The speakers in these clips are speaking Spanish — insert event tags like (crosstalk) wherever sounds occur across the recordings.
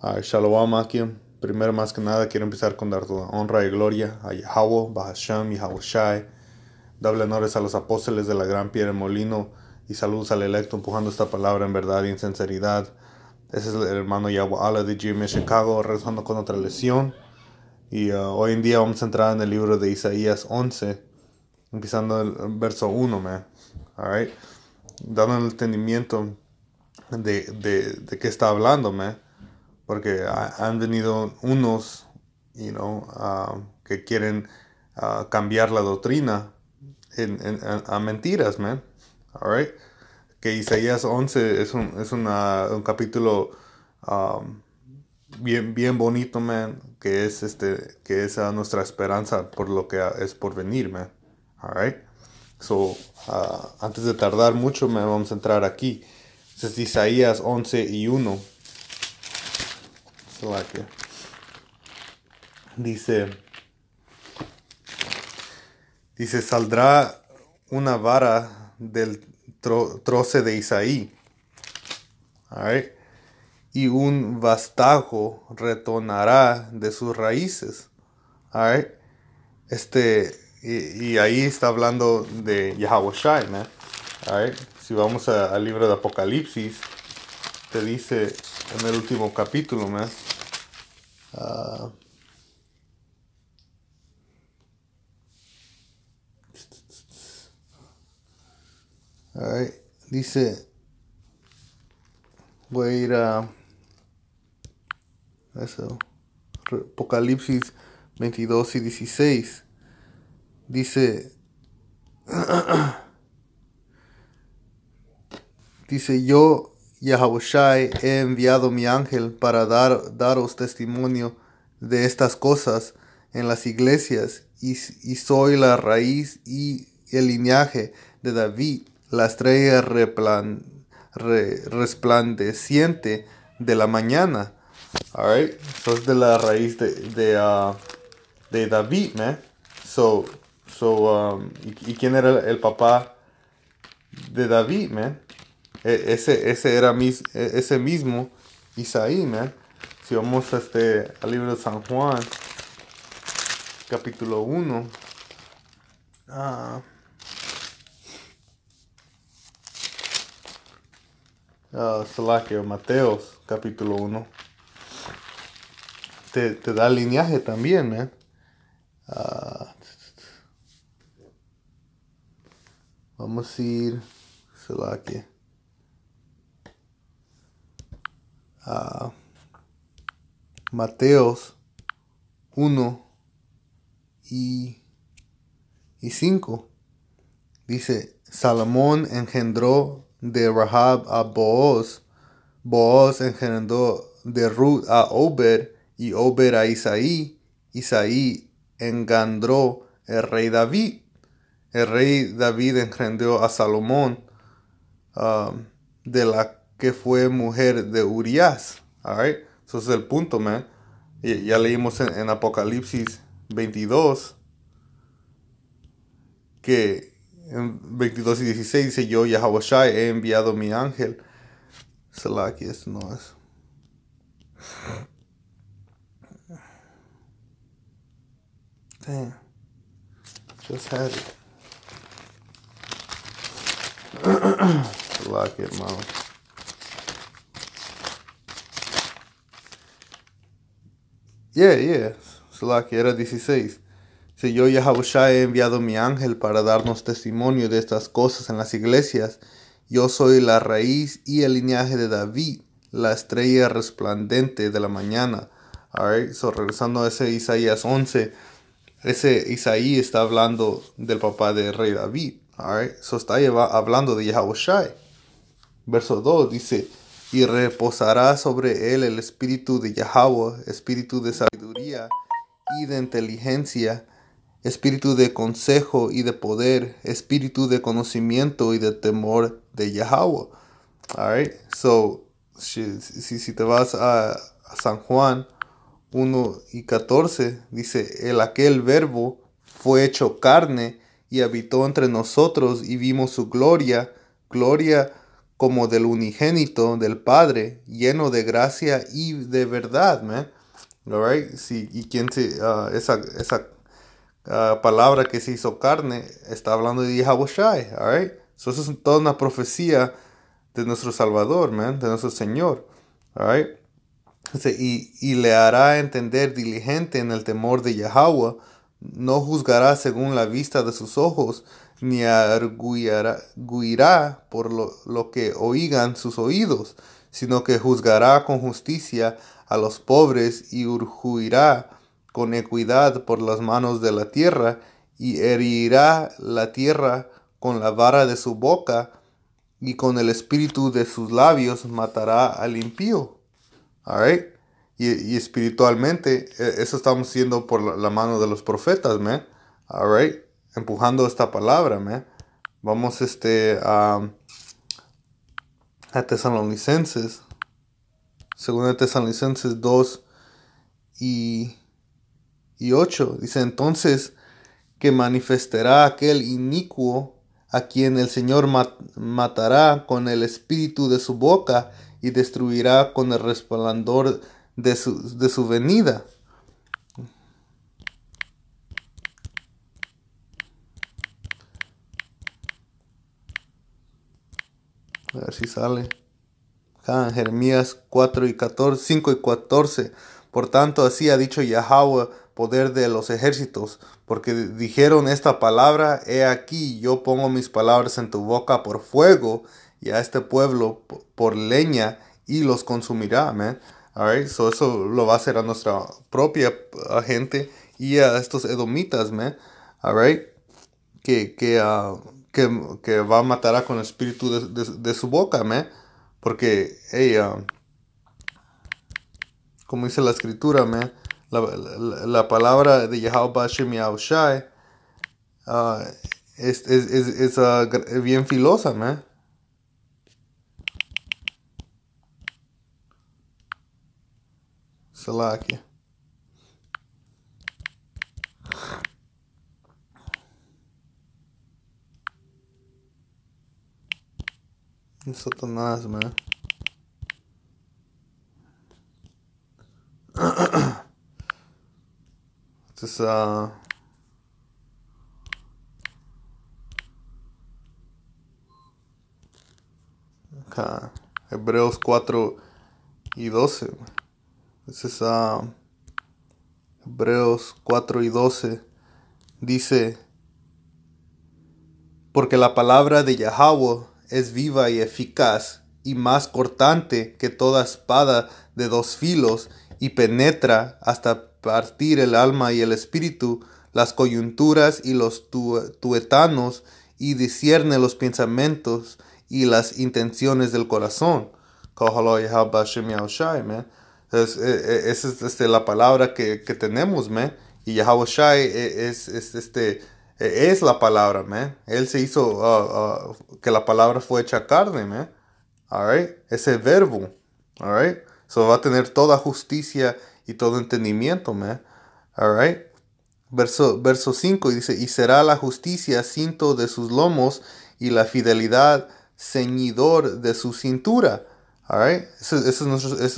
Uh, shalom Akim. Primero, más que nada, quiero empezar con dar toda honra y gloria a Yahweh, Bahasham, Shai Dable honores a los apóstoles de la gran piedra molino y saludos al electo empujando esta palabra en verdad y en sinceridad. Ese es el hermano Yahweh Allah de GM Chicago rezando con otra lesión. Y ah, hoy en día vamos a entrar en el libro de Isaías 11, empezando el verso 1, man. Dando el entendimiento de, de, de qué está hablando, man porque han venido unos you know, um, que quieren uh, cambiar la doctrina a, mentiras, man. All right? Que Isaías 11 es un, es un capítulo um, bien, bien bonito, man, que es, este, que es nuestra esperanza por lo que es por venir, man. All right? So, uh, antes de tardar mucho, me vamos a entrar aquí. Es Isaías 11 y 1 Dice, dice, saldrá una vara del troce de Isaí. Y un vastajo retornará de sus raíces. Este, y, ahí está hablando de Yahweh Si vamos al libro de Apocalipsis, te dice en el último capítulo, más Uh, dice, voy a ir a eso, Apocalipsis 22 y 16. Dice, (clears throat) dice yo Yahushai, he enviado mi ángel para dar, daros testimonio de estas cosas en las iglesias, y, soy la raíz y el linaje de David, la estrella resplandeciente de la mañana. Alright, sos de la raíz de, de, ah, David, man. So, so um, y, quién era el, el papá de David, man? E, ese, ese era e, ese mismo Isaí, eh. Si vamos a este, al libro de San Juan, capítulo 1. Ah. ah Mateos, capítulo 1. Te, te, da lineaje también, man. ¿eh? Ah. vamos a ir. Selaque. Mateos 1 y, 5. Dice, Salomón engendró de Rahab a Booz, Booz engendró de Ruth a Ober, y Ober a Isaí, Isaí engendró el rey David. El rey David engendró a Salomón um, de la que fue mujer de Urias. eso es el punto, man. Y, ya leímos en, Apocalipsis 22 que en 22 y 16 dice: Yo, Yahweh he enviado mi ángel. Selah, esto no es. Damn. Just had it. Lock it, (clears throat) Yeah, yeah. que era 16. Si yo ya he enviado mi ángel para darnos testimonio de estas cosas en las iglesias, yo soy la raíz y el linaje de David, la estrella resplandente de la mañana. regresando a ese Isaías 11, ese Isaí está hablando del papá del rey David. Alright, so está hablando de Yahoshai. Verso 2 dice, y reposará sobre él el espíritu de Yahweh, espíritu de sabiduría y de inteligencia, espíritu de consejo y de poder, espíritu de conocimiento y de temor de Yahweh. Alright, so si, te vas a, a San Juan 1 y 14, dice, el aquel verbo fue hecho carne y habitó entre nosotros y vimos su gloria, gloria como del unigénito del Padre, lleno de gracia y de verdad, man. All right? Sí, y quien se, ah, esa, esa ah, palabra que se hizo carne está hablando de Yahweh, all eso es toda una profecía de nuestro Salvador, man, de nuestro Señor, all y, y le hará entender diligente en el temor de Yahweh, no juzgará según la vista de sus ojos, ni arguirá por lo, que oigan sus oídos, sino que juzgará con justicia a los pobres y urjuirá con equidad por las manos de la tierra, y herirá la tierra con la vara de su boca, y con el espíritu de sus labios matará al impío. All y, espiritualmente, e, eso estamos siendo por la, mano de los profetas, ¿me? All empujando esta palabra, Vamos este, a, Tesalonicenses. Según Tesalonicenses 2 y, y 8. Dice entonces que manifestará aquel inicuo a quien el Señor matará con el espíritu de su boca y destruirá con el resplandor de su, de su venida. A ver si sale. Jeremías 4 y 14, 5 y 14. Por tanto, así ha dicho Yahweh, poder de los ejércitos, porque dijeron esta palabra, he aquí, yo pongo mis palabras en tu boca por fuego, y a este pueblo por leña, y los consumirá, amén. Right? eso lo va a hacer a nuestra propia uh, gente y a estos edomitas, man. All Que, que uh, que, va a matar con el espíritu de, su boca, ¿me? Porque, ah, como dice la escritura, ¿me? La, palabra de Yahweh Bashem Yahushai ah, es, ah, es, bien filosa, ¿me? aquí Satanás, Entonces, Acá, Hebreos 4 y 12. Este ah, Hebreos 4 y 12 dice, porque la palabra de Yahweh es viva y eficaz y más cortante que toda espada de dos filos y penetra hasta partir el alma y el espíritu, las coyunturas y los tuetanos y discierne los pensamientos y las intenciones del corazón. Es, e, e, es, este, la palabra que, tenemos, me Y Yahweh e, es, este e-, es la palabra, man. Él se hizo uh, uh, que la palabra fue hecha carne, man. Alright, ese verbo. right? so va a tener toda justicia y todo entendimiento, man. Alright, verso, verso 5 dice: Y será la justicia cinto de sus lomos y la fidelidad ceñidor de su cintura. Alright, eso,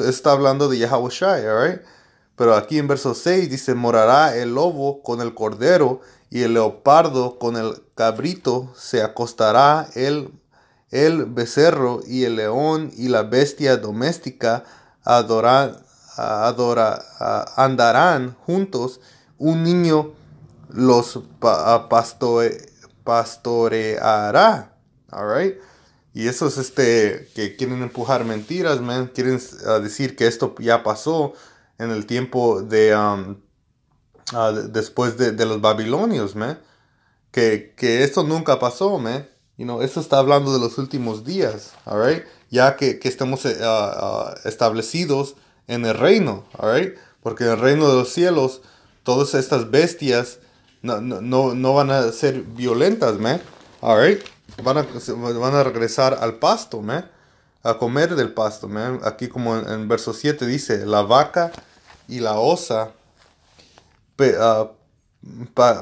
está hablando de Yahweh Shai. right? pero aquí en verso 6 dice: Morará el lobo con el cordero y el leopardo con el cabrito se acostará el, el becerro y el león y la bestia doméstica andarán juntos, un niño los pastoreará. Y eso es este, que quieren empujar mentiras, man. Quieren ah, decir que esto ya pasó en el tiempo de, um, Ah, después de, los babilonios, ¿me? Que, que esto nunca pasó, ¿me? You know, esto está hablando de los últimos días, all right? Ya que, que estamos eh, ah, ah, establecidos en el reino, all right? Porque en el reino de los cielos, todas estas bestias no, no, no van a ser violentas, ¿me? All right? Van a, van a regresar al pasto, ¿me? A comer del pasto, ¿me? Aquí como en, en verso 7 dice, la vaca y la osa Ah,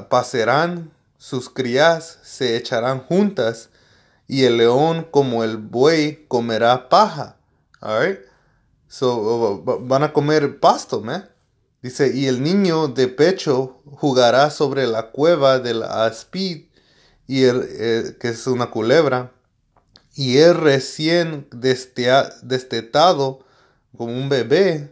pasarán sus crías, se echarán juntas, y el león como el buey comerá paja. All So, van a comer pasto, ¿me? Dice, y el niño de pecho jugará sobre la cueva del aspid, y el, eh, que es una culebra, y es recién destetado como un bebé,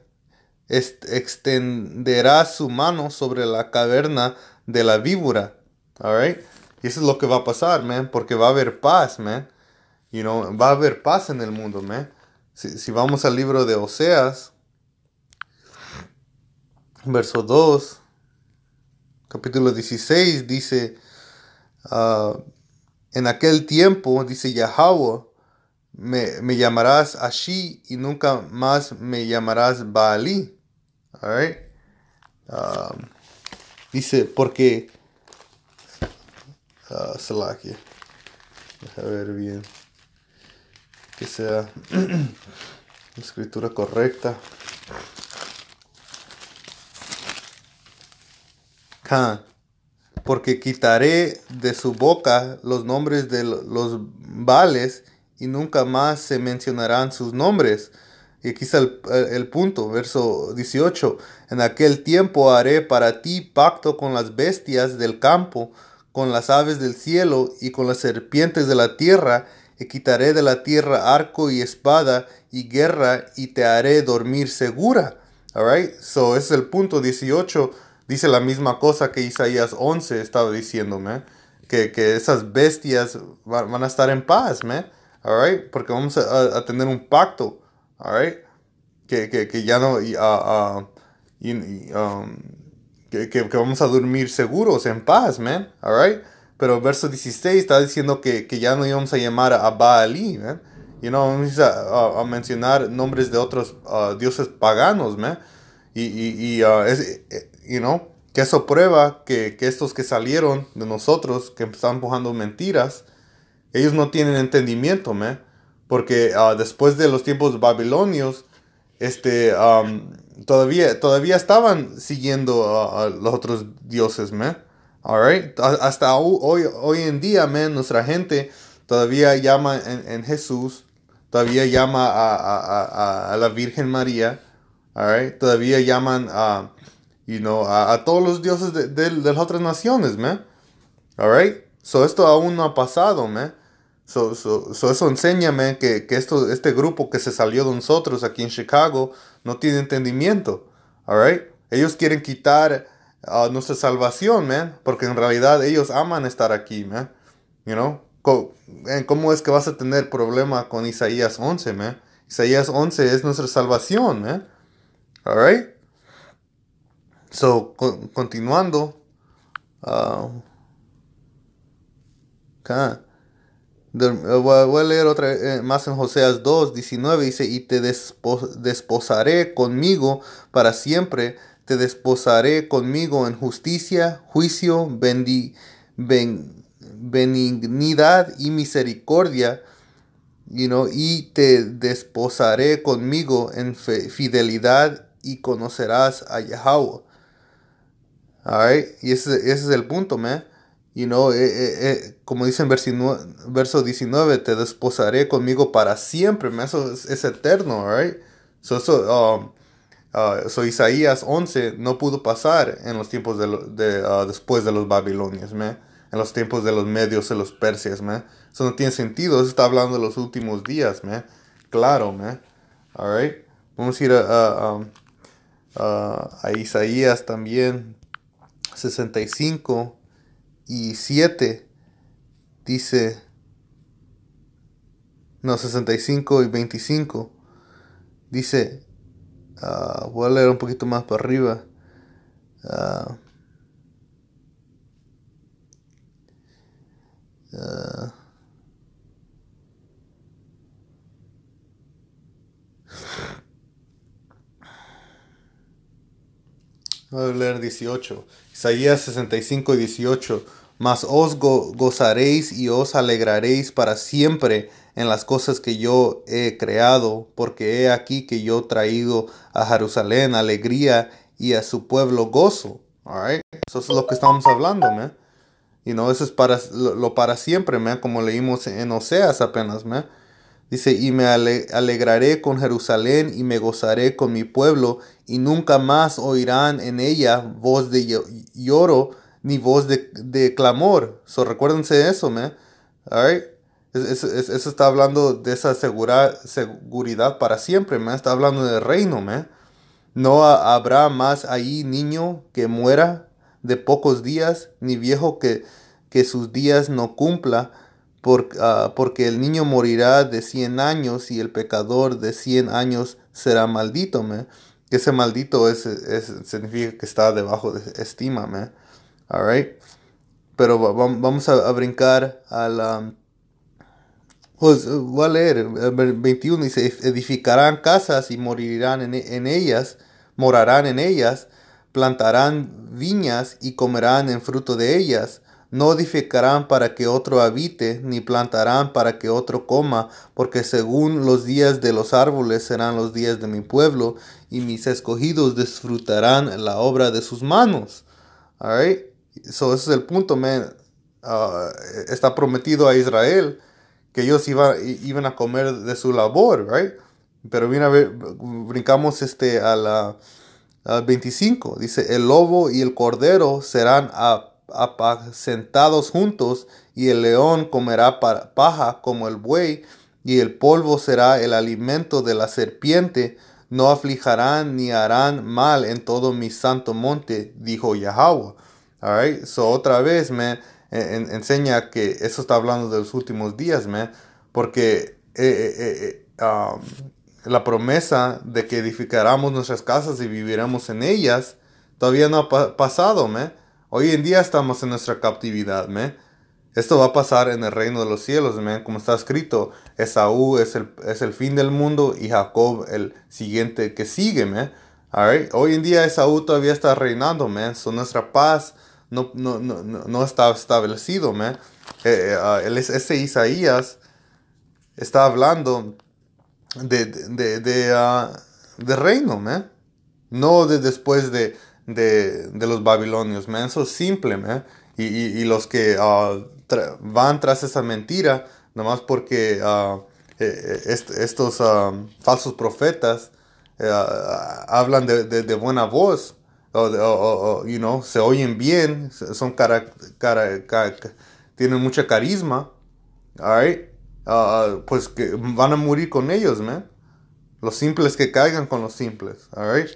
extenderá su mano sobre la caverna de la víbora. Alright? Y eso es lo que va a pasar, man, porque va a haber paz, man. You know, va a haber paz en el mundo, man. Si, vamos al libro de Oseas, verso 2, capítulo 16, dice, ah, en aquel tiempo, dice Yahweh, me, me, llamarás Ashi y nunca más me llamarás Baalí. Um, dice, porque... Uh, Deja ver bien. Que sea (clears throat) la escritura correcta. Khan. Porque quitaré de su boca los nombres de los vales y nunca más se mencionarán sus nombres y aquí está el, eh, punto, verso 18. En aquel tiempo haré para ti pacto con las bestias del campo, con las aves del cielo y con las serpientes de la tierra, y quitaré de la tierra arco y espada y guerra, y te haré dormir segura. Alright, so ese es el punto 18. Dice la misma cosa que Isaías 11 estaba diciéndome, que, que esas bestias van, a estar en paz, man. Alright, porque vamos a tener un pacto. Que, que, que ya no. Ah, ah, um, que, que, vamos a dormir seguros, en paz, man. Pero el verso 16 está diciendo que, que ya no íbamos a llamar a Baalí Y no vamos a, mencionar nombres de otros ah, dioses paganos, me Y, y, y es, eh, you know, que eso prueba que, que estos que salieron de nosotros, que están empujando mentiras, ellos no tienen entendimiento, me porque ah, después de los tiempos babilonios, este, todavía, todavía estaban siguiendo a los otros dioses, me All Hasta hoy, hoy en día, man, nuestra gente todavía llama en, Jesús, todavía llama a, a, a, la Virgen María, all todavía llaman a, you know, a, todos los dioses de, de, las otras naciones, me All So esto aún no ha pasado, me So, so, so eso enseña, que, que esto, este grupo que se salió de nosotros aquí en Chicago no tiene entendimiento. All Ellos quieren quitar a uh, nuestra salvación, man, porque en realidad ellos aman estar aquí, man. You know? ¿Cómo es que vas a tener problema con Isaías 11, man? Isaías 11 es nuestra salvación, man. All So, continuando. Uh, eh, voy a leer otra eh, más en Joseas 2, 19, dice, y te desposaré conmigo para siempre, te desposaré conmigo en justicia, juicio, bendi benignidad y misericordia, you y te desposaré conmigo en fidelidad y conocerás a Yahweh. Y ese, ese es el punto, man y no, eh, eh, eh, como dice en verso 19, te desposaré conmigo para siempre. Eso es, eterno, right? So, um, uh, so, Isaías 11 no pudo pasar en los tiempos de, de uh, después de los babilonios, me En los tiempos de los medios, de los persias, me Eso no tiene sentido. Eso está hablando de los últimos días, me Claro, me Alright? Vamos a ir a, a um, Isaías también. 65 y 7 dice, no, 65 y 25 dice, ah, voy a leer un poquito más para arriba. Uh, Voy a leer 18. Isaías 65 y 18 mas os gozaréis y os alegraréis para siempre en las cosas que yo he creado, porque he aquí que yo he traído a Jerusalén alegría y a su pueblo gozo. eso es lo que estamos hablando, me Y no, eso es para, lo, para siempre, me como leímos en Oseas apenas, me Dice, y me alegraré con Jerusalén y me gozaré con mi pueblo, y nunca más oirán en ella voz de lloro ni voz de, de clamor. So, recuérdense eso, ¿me? Eso, eso, está hablando de esa segura, seguridad para siempre, me Está hablando del reino, ¿me? No habrá más ahí niño que muera de pocos días, ni viejo que, que sus días no cumpla, ah, porque el niño morirá de 100 años y el pecador de 100 años será maldito, Que Ese maldito es, es, significa que está debajo de estima, ¿me? Alright. Pero vamos a, brincar a la, pues voy a leer, 21 dice, edificarán casas y morirán e, en, ellas, morarán en ellas, plantarán viñas y comerán en fruto de ellas. No edificarán para que otro habite, ni plantarán para que otro coma, porque según los días de los árboles serán los días de mi pueblo, y mis escogidos disfrutarán la obra de sus manos. All So, ese es el punto, me ah, está prometido a Israel que ellos iban a comer de su labor, right? Pero mira, brincamos este a la, 25. Dice, el lobo y el cordero serán apacentados juntos y el león comerá paja como el buey y el polvo será el alimento de la serpiente. No aflijarán ni harán mal en todo mi santo monte, dijo Yahweh So otra vez me enseña que eso está hablando de los últimos días, me, porque eh, eh, eh, um, la promesa de que edificaremos nuestras casas y viviremos en ellas todavía no ha pasado, me. Hoy en día estamos en nuestra captividad, me. Esto va a pasar en el reino de los cielos, como está escrito. Esaú es el, es el fin del mundo y Jacob el siguiente que sigue. Hoy en día Esaú todavía está reinando, ¿me? So nuestra paz no, no, está establecido, eh, eh, ah, ese Isaías está hablando de, de, ah, reino, ¿me? No de después de, de, los babilonios, Eso es simple, Y, los que ah, van tras esa mentira, nomás porque eh, estos falsos profetas hablan de, de buena voz o, o, you know, se oyen bien, son cara, cara, tienen mucha carisma, uh, pues que van a morir con ellos, man. Los simples que caigan con los simples, right.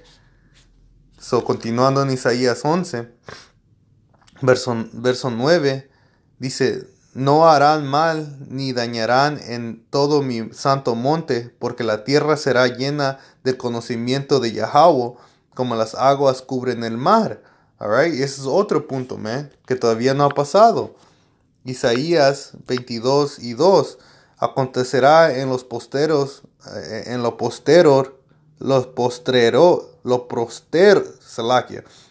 So, continuando en Isaías 11, verso, verso 9, dice, no harán mal ni dañarán en todo mi santo monte, porque la tierra será llena del conocimiento de Yahweh como las aguas cubren el mar. All Ese es otro punto, man, que todavía no ha pasado. Isaías 22 y 2. Acontecerá en los posteros, eh, eh, en lo postero los postrero, lo poster,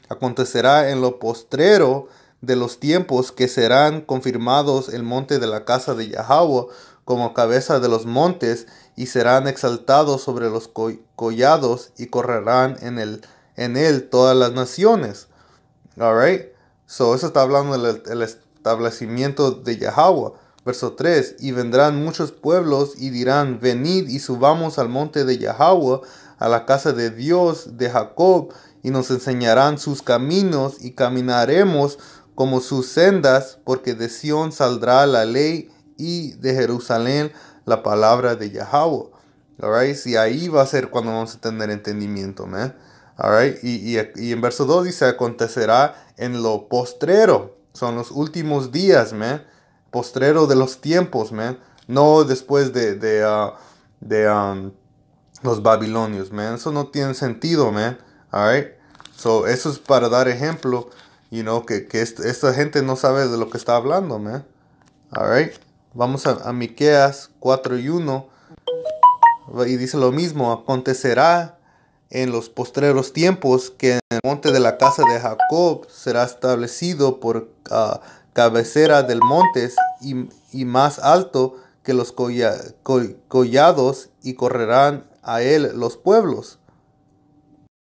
Acontecerá en lo postrero de los tiempos que serán confirmados el monte de la casa de Yahweh como cabeza de los montes y serán exaltados sobre los collados y correrán en, el, en él todas las naciones. Alright, so eso está hablando del el establecimiento de Yahweh. Verso 3, y vendrán muchos pueblos y dirán, venid y subamos al monte de Yahweh, a la casa de Dios, de Jacob, y nos enseñarán sus caminos y caminaremos como sus sendas, porque de Sión saldrá la ley y de Jerusalén la palabra de Yahweh. Alright, y ahí va a ser cuando vamos a tener entendimiento, ¿me? y, y, en verso 2 dice: Acontecerá en lo postrero, son los últimos días, ¿me? Postrero de los tiempos, ¿me? No después de, de, ah, um, los babilonios, ¿me? Eso no tiene sentido, man. Right? so eso es para dar ejemplo, you know, que, esta, gente no sabe de lo que está hablando, man. right. Vamos a, Miqueas 4 y 1. Y dice lo mismo, acontecerá en los postreros tiempos que en el monte de la casa de Jacob será establecido por ah, cabecera del monte y, más alto que los collados y correrán a él los pueblos.